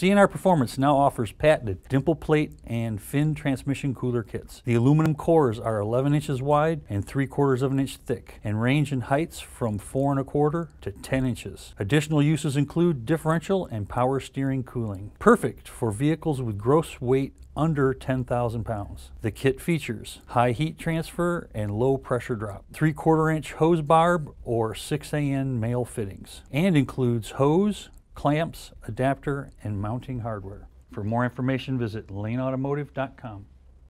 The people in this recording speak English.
CNR Performance now offers patented dimple plate and fin transmission cooler kits. The aluminum cores are 11 inches wide and 3 quarters of an inch thick and range in heights from 4 and a quarter to 10 inches. Additional uses include differential and power steering cooling. Perfect for vehicles with gross weight under 10,000 pounds. The kit features high heat transfer and low pressure drop, 3 quarter inch hose barb or 6AN male fittings, and includes hose, clamps, adapter, and mounting hardware. For more information, visit laneautomotive.com.